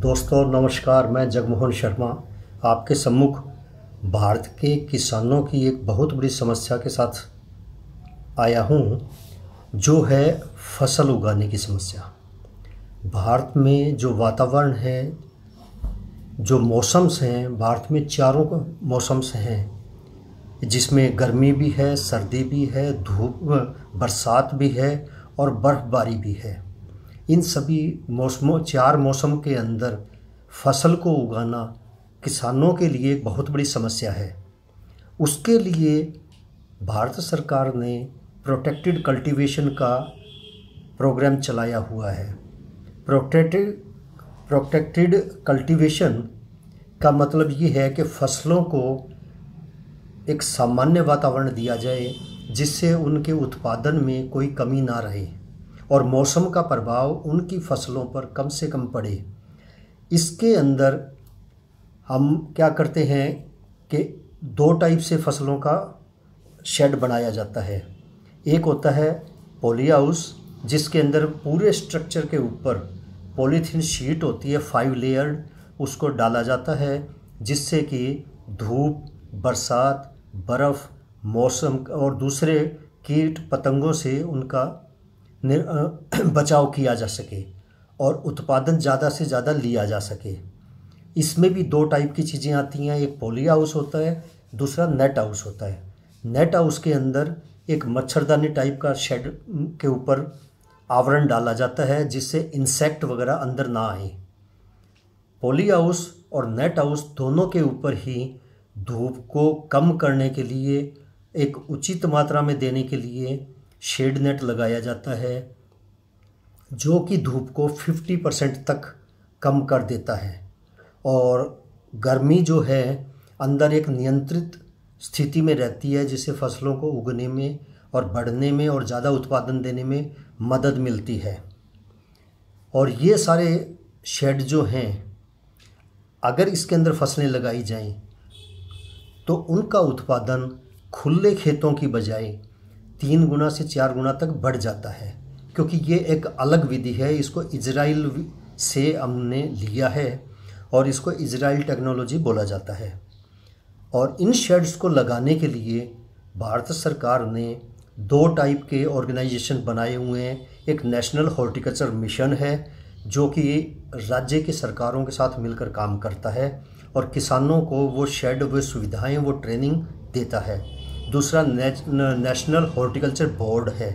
दोस्तों नमस्कार मैं जगमोहन शर्मा आपके सम्मुख भारत के किसानों की एक बहुत बड़ी समस्या के साथ आया हूँ जो है फसल उगाने की समस्या भारत में जो वातावरण है जो मौसम्स हैं भारत में चारों मौसम्स हैं जिसमें गर्मी भी है सर्दी भी है धूप बरसात भी है और बर्फ़बारी भी है इन सभी मौसमों चार मौसम के अंदर फसल को उगाना किसानों के लिए एक बहुत बड़ी समस्या है उसके लिए भारत सरकार ने प्रोटेक्टेड कल्टीवेशन का प्रोग्राम चलाया हुआ है प्रोटेक्टेड प्रोटेक्टेड कल्टीवेशन का मतलब ये है कि फसलों को एक सामान्य वातावरण दिया जाए जिससे उनके उत्पादन में कोई कमी ना रहे और मौसम का प्रभाव उनकी फसलों पर कम से कम पड़े इसके अंदर हम क्या करते हैं कि दो टाइप से फसलों का शेड बनाया जाता है एक होता है पोली हाउस जिसके अंदर पूरे स्ट्रक्चर के ऊपर पॉलीथीन शीट होती है फाइव लेयर्ड उसको डाला जाता है जिससे कि धूप बरसात बर्फ़ मौसम और दूसरे कीट पतंगों से उनका बचाव किया जा सके और उत्पादन ज़्यादा से ज़्यादा लिया जा सके इसमें भी दो टाइप की चीज़ें आती हैं एक पोली हाउस होता है दूसरा नेट हाउस होता है नेट हाउस के अंदर एक मच्छरदानी टाइप का शेड के ऊपर आवरण डाला जाता है जिससे इंसेक्ट वगैरह अंदर ना आए पोली हाउस और नेट हाउस दोनों के ऊपर ही धूप को कम करने के लिए एक उचित मात्रा में देने के लिए शेड नेट लगाया जाता है जो कि धूप को 50 परसेंट तक कम कर देता है और गर्मी जो है अंदर एक नियंत्रित स्थिति में रहती है जिससे फसलों को उगने में और बढ़ने में और ज़्यादा उत्पादन देने में मदद मिलती है और ये सारे शेड जो हैं अगर इसके अंदर फसलें लगाई जाएं तो उनका उत्पादन खुले खेतों की बजाय तीन गुना से चार गुना तक बढ़ जाता है क्योंकि ये एक अलग विधि है इसको इजराइल से हमने लिया है और इसको इजराइल टेक्नोलॉजी बोला जाता है और इन शेड्स को लगाने के लिए भारत सरकार ने दो टाइप के ऑर्गेनाइजेशन बनाए हुए हैं एक नेशनल हॉर्टिकल्चर मिशन है जो कि राज्य की सरकारों के साथ मिलकर काम करता है और किसानों को वो शेड वो सुविधाएं वो ट्रेनिंग देता है दूसरा नेशनल हॉर्टिकल्चर बोर्ड है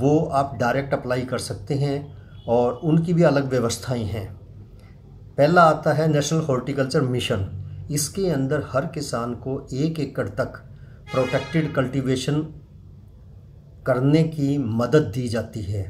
वो आप डायरेक्ट अप्लाई कर सकते हैं और उनकी भी अलग व्यवस्थाएं हैं पहला आता है नेशनल हॉर्टिकल्चर मिशन इसके अंदर हर किसान को एक एकड़ तक प्रोटेक्टेड कल्टीवेशन करने की मदद दी जाती है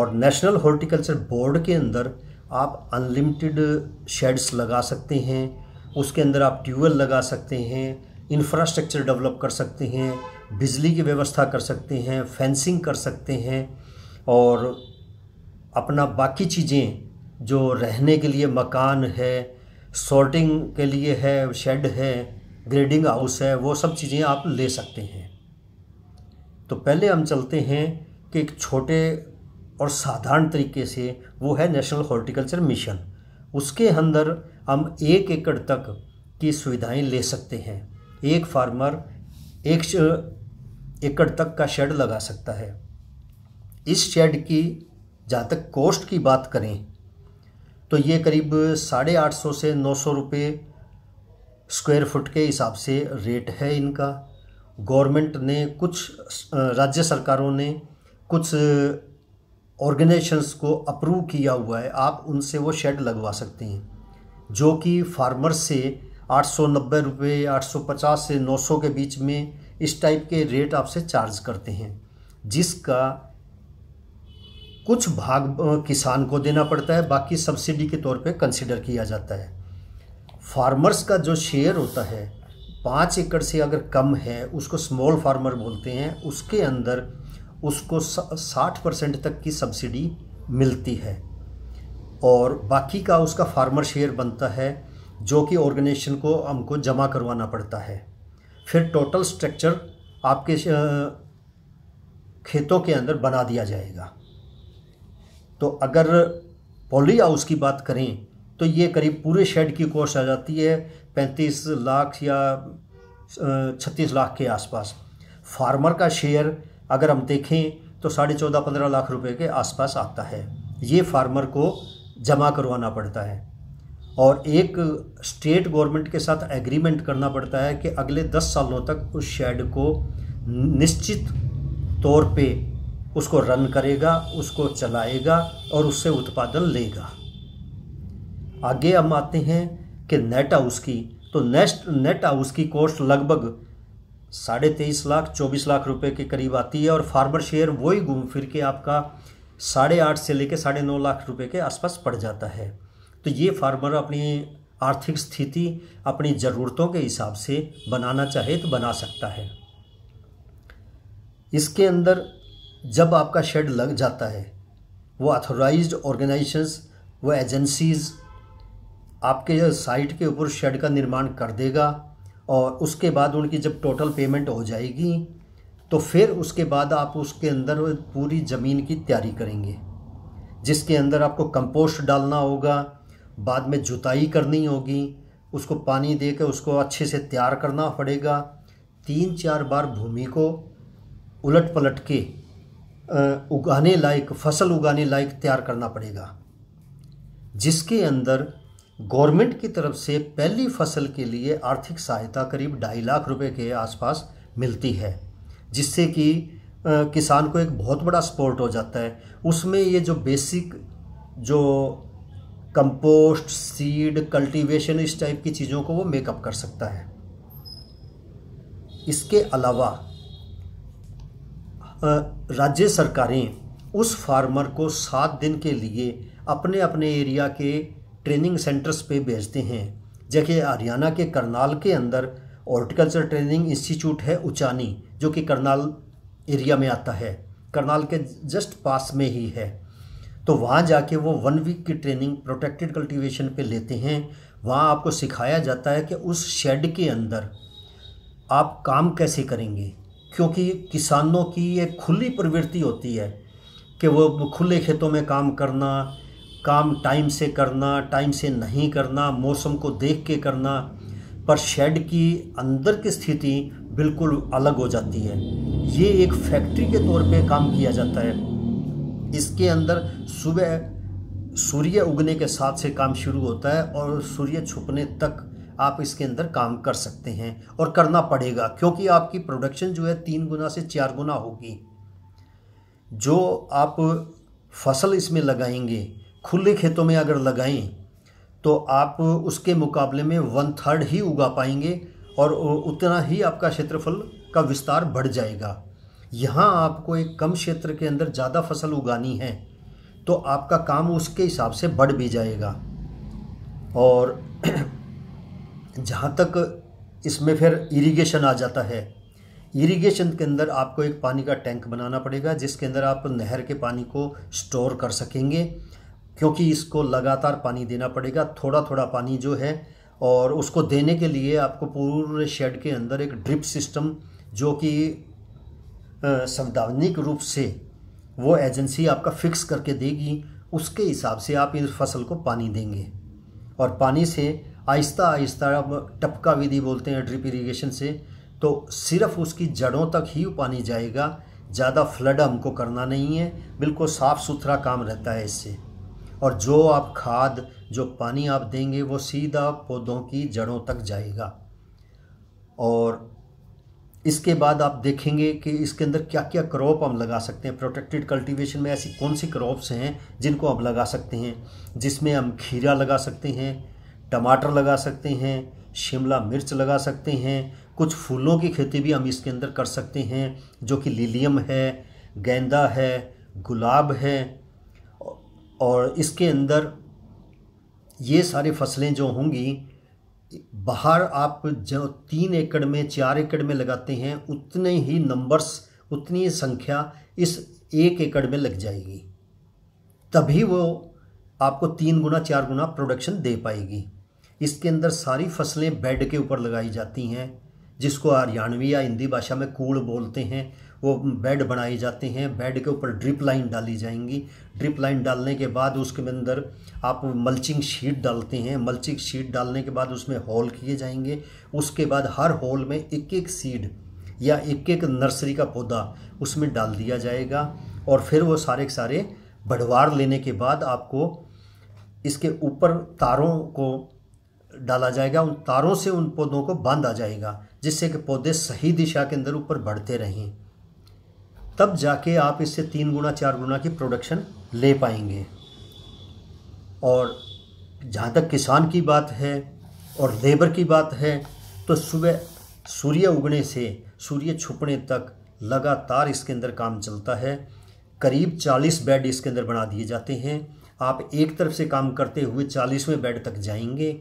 और नेशनल हॉर्टिकल्चर बोर्ड के अंदर आप अनलिमिटेड शेड्स लगा सकते हैं उसके अंदर आप ट्यूबवेल लगा सकते हैं इंफ्रास्ट्रक्चर डेवलप कर सकते हैं बिजली की व्यवस्था कर सकते हैं फेंसिंग कर सकते हैं और अपना बाकी चीज़ें जो रहने के लिए मकान है सॉर्टिंग के लिए है शेड है ग्रेडिंग हाउस है वो सब चीज़ें आप ले सकते हैं तो पहले हम चलते हैं कि एक छोटे और साधारण तरीके से वो है नेशनल हॉर्टिकल्चर मिशन उसके अंदर हम एक एकड़ तक की सुविधाएं ले सकते हैं एक फार्मर एक एकड़ तक का शेड लगा सकता है इस शेड की जहाँ तक कॉस्ट की बात करें तो ये करीब साढ़े आठ सौ से नौ सौ रुपये स्क्वायर फुट के हिसाब से रेट है इनका गवर्नमेंट ने कुछ राज्य सरकारों ने कुछ ऑर्गेनाइजेशंस को अप्रूव किया हुआ है आप उनसे वो शेड लगवा सकते हैं जो कि फार्मर से आठ सौ नब्बे रुपये आठ सौ पचास से नौ सौ के बीच में इस टाइप के रेट आपसे चार्ज करते हैं जिसका कुछ भाग किसान को देना पड़ता है बाकी सब्सिडी के तौर पे कंसिडर किया जाता है फार्मर्स का जो शेयर होता है पाँच एकड़ से अगर कम है उसको स्मॉल फार्मर बोलते हैं उसके अंदर उसको साठ परसेंट तक की सब्सिडी मिलती है और बाकी का उसका फार्मर शेयर बनता है जो कि ऑर्गेनाइजेशन को हमको जमा करवाना पड़ता है फिर टोटल स्ट्रक्चर आपके खेतों के अंदर बना दिया जाएगा तो अगर पॉली हाउस की बात करें तो ये करीब पूरे शेड की कोर्स आ जाती है पैंतीस लाख या छत्तीस लाख के आसपास फार्मर का शेयर अगर हम देखें तो साढ़े चौदह पंद्रह लाख रुपए के आसपास आता है ये फार्मर को जमा करवाना पड़ता है और एक स्टेट गवर्नमेंट के साथ एग्रीमेंट करना पड़ता है कि अगले दस सालों तक उस शेड को निश्चित तौर पे उसको रन करेगा उसको चलाएगा और उससे उत्पादन लेगा आगे हम आते हैं कि नेट हाउस की तो नेस्ट नेट हाउस की कॉस्ट लगभग साढ़े तेईस लाख चौबीस लाख रुपए के करीब आती है और फार्मर शेयर वही घूम फिर के आपका साढ़े आठ से लेकर साढ़े नौ लाख रुपए के आसपास पड़ जाता है तो ये फार्मर अपनी आर्थिक स्थिति अपनी ज़रूरतों के हिसाब से बनाना चाहे तो बना सकता है इसके अंदर जब आपका शेड लग जाता है वो अथोराइज ऑर्गेनाइजेशंस वो एजेंसीज़ आपके साइट के ऊपर शेड का निर्माण कर देगा और उसके बाद उनकी जब टोटल पेमेंट हो जाएगी तो फिर उसके बाद आप उसके अंदर पूरी ज़मीन की तैयारी करेंगे जिसके अंदर आपको कंपोस्ट डालना होगा बाद में जुताई करनी होगी उसको पानी दे कर उसको अच्छे से तैयार करना पड़ेगा तीन चार बार भूमि को उलट पलट के उगाने लायक फसल उगाने लायक तैयार करना पड़ेगा जिसके अंदर गवर्नमेंट की तरफ से पहली फसल के लिए आर्थिक सहायता करीब ढाई लाख रुपए के आसपास मिलती है जिससे कि किसान को एक बहुत बड़ा सपोर्ट हो जाता है उसमें ये जो बेसिक जो कंपोस्ट सीड कल्टीवेशन इस टाइप की चीज़ों को वो मेकअप कर सकता है इसके अलावा राज्य सरकारें उस फार्मर को सात दिन के लिए अपने अपने एरिया के ट्रेनिंग सेंटर्स पे भेजते हैं जबकि हरियाणा के करनाल के अंदर हॉर्टिकल्चर ट्रेनिंग इंस्टीट्यूट है उचानी जो कि करनाल एरिया में आता है करनाल के जस्ट पास में ही है तो वहाँ जाके वो वन वीक की ट्रेनिंग प्रोटेक्टेड कल्टीवेशन पे लेते हैं वहाँ आपको सिखाया जाता है कि उस शेड के अंदर आप काम कैसे करेंगे क्योंकि किसानों की ये खुली प्रवृत्ति होती है कि वो खुले खेतों में काम करना काम टाइम से करना टाइम से नहीं करना मौसम को देख के करना पर शेड की अंदर की स्थिति बिल्कुल अलग हो जाती है ये एक फैक्ट्री के तौर पे काम किया जाता है इसके अंदर सुबह सूर्य उगने के साथ से काम शुरू होता है और सूर्य छुपने तक आप इसके अंदर काम कर सकते हैं और करना पड़ेगा क्योंकि आपकी प्रोडक्शन जो है तीन गुना से चार गुना होगी जो आप फसल इसमें लगाएंगे खुले खेतों में अगर लगाएं तो आप उसके मुकाबले में वन थर्ड ही उगा पाएंगे और उतना ही आपका क्षेत्रफल का विस्तार बढ़ जाएगा यहाँ आपको एक कम क्षेत्र के अंदर ज़्यादा फसल उगानी है तो आपका काम उसके हिसाब से बढ़ भी जाएगा और जहाँ तक इसमें फिर इरिगेशन आ जाता है इरिगेशन के अंदर आपको एक पानी का टैंक बनाना पड़ेगा जिसके अंदर आप नहर के पानी को स्टोर कर सकेंगे क्योंकि इसको लगातार पानी देना पड़ेगा थोड़ा थोड़ा पानी जो है और उसको देने के लिए आपको पूरे शेड के अंदर एक ड्रिप सिस्टम जो कि संवैधानिक रूप से वो एजेंसी आपका फिक्स करके देगी उसके हिसाब से आप इस फसल को पानी देंगे और पानी से आहिस्ता आहिस्ता अब टपका विधि बोलते हैं ड्रिप इरीगेशन से तो सिर्फ उसकी जड़ों तक ही पानी जाएगा ज़्यादा फ्लड हमको करना नहीं है बिल्कुल साफ़ सुथरा काम रहता है इससे और जो आप खाद जो पानी आप देंगे वो सीधा पौधों की जड़ों तक जाएगा और इसके बाद आप देखेंगे कि इसके अंदर क्या क्या क्रॉप हम लगा सकते हैं प्रोटेक्टेड कल्टीवेशन में ऐसी कौन सी क्रॉप्स हैं जिनको आप लगा सकते हैं जिसमें हम खीरा लगा सकते हैं टमाटर लगा सकते हैं शिमला मिर्च लगा सकते हैं कुछ फूलों की खेती भी हम इसके अंदर कर सकते हैं जो कि लिलियम है गेंदा है गुलाब है और इसके अंदर ये सारी फसलें जो होंगी बाहर आप जो तीन एकड़ में चार एकड़ में लगाते हैं उतने ही नंबर्स उतनी ही संख्या इस एक एकड़ में लग जाएगी तभी वो आपको तीन गुना चार गुना प्रोडक्शन दे पाएगी इसके अंदर सारी फसलें बेड के ऊपर लगाई जाती हैं जिसको हरियाणवी या हिंदी भाषा में कूड़ बोलते हैं वो बेड बनाए जाते हैं बेड के ऊपर ड्रिप लाइन डाली जाएंगी ड्रिप लाइन डालने के बाद उसके अंदर आप मल्चिंग शीट डालते हैं मल्चिंग शीट डालने के बाद उसमें होल किए जाएंगे उसके बाद हर होल में एक एक सीड या एक एक नर्सरी का पौधा उसमें डाल दिया जाएगा और फिर वो सारे के सारे बढ़वार लेने के बाद आपको इसके ऊपर तारों को डाला जाएगा उन तारों से उन पौधों को बांधा जाएगा जिससे कि पौधे सही दिशा के अंदर ऊपर बढ़ते रहें तब जाके आप इससे तीन गुना चार गुना की प्रोडक्शन ले पाएंगे और जहाँ तक किसान की बात है और लेबर की बात है तो सुबह सूर्य उगने से सूर्य छुपने तक लगातार इसके अंदर काम चलता है करीब 40 बेड इसके अंदर बना दिए जाते हैं आप एक तरफ से काम करते हुए चालीसवें बेड तक जाएंगे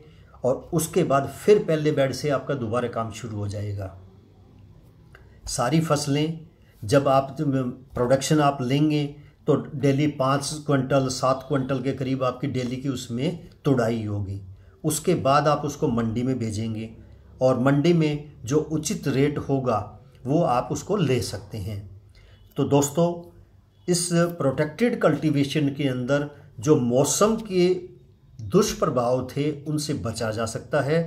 और उसके बाद फिर पहले बेड से आपका दोबारा काम शुरू हो जाएगा सारी फसलें जब आप प्रोडक्शन तो आप लेंगे तो डेली पाँच क्विंटल सात क्विंटल के करीब आपकी डेली की उसमें तोड़ाई होगी उसके बाद आप उसको मंडी में भेजेंगे और मंडी में जो उचित रेट होगा वो आप उसको ले सकते हैं तो दोस्तों इस प्रोटेक्टेड कल्टीवेशन के अंदर जो मौसम के दुष्प्रभाव थे उनसे बचा जा सकता है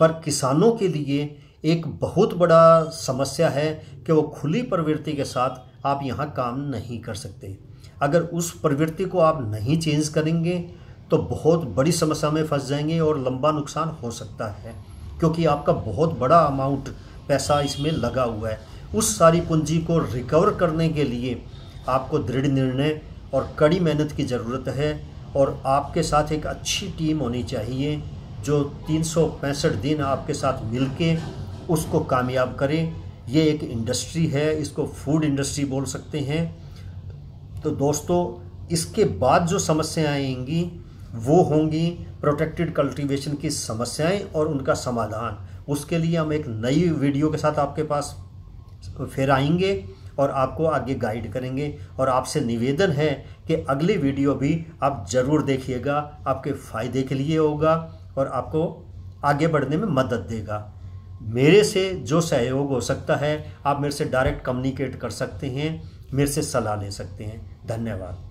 पर किसानों के लिए एक बहुत बड़ा समस्या है कि वो खुली प्रवृत्ति के साथ आप यहाँ काम नहीं कर सकते अगर उस प्रवृत्ति को आप नहीं चेंज करेंगे तो बहुत बड़ी समस्या में फंस जाएंगे और लंबा नुकसान हो सकता है क्योंकि आपका बहुत बड़ा अमाउंट पैसा इसमें लगा हुआ है उस सारी पूंजी को रिकवर करने के लिए आपको दृढ़ निर्णय और कड़ी मेहनत की ज़रूरत है और आपके साथ एक अच्छी टीम होनी चाहिए जो तीन दिन आपके साथ मिलके उसको कामयाब करें ये एक इंडस्ट्री है इसको फूड इंडस्ट्री बोल सकते हैं तो दोस्तों इसके बाद जो समस्याएं आएंगी वो होंगी प्रोटेक्टेड कल्टीवेशन की समस्याएं और उनका समाधान उसके लिए हम एक नई वीडियो के साथ आपके पास फिर आएंगे और आपको आगे गाइड करेंगे और आपसे निवेदन है कि अगली वीडियो भी आप ज़रूर देखिएगा आपके फ़ायदे के लिए होगा और आपको आगे बढ़ने में मदद देगा मेरे से जो सहयोग हो सकता है आप मेरे से डायरेक्ट कम्युनिकेट कर सकते हैं मेरे से सलाह ले सकते हैं धन्यवाद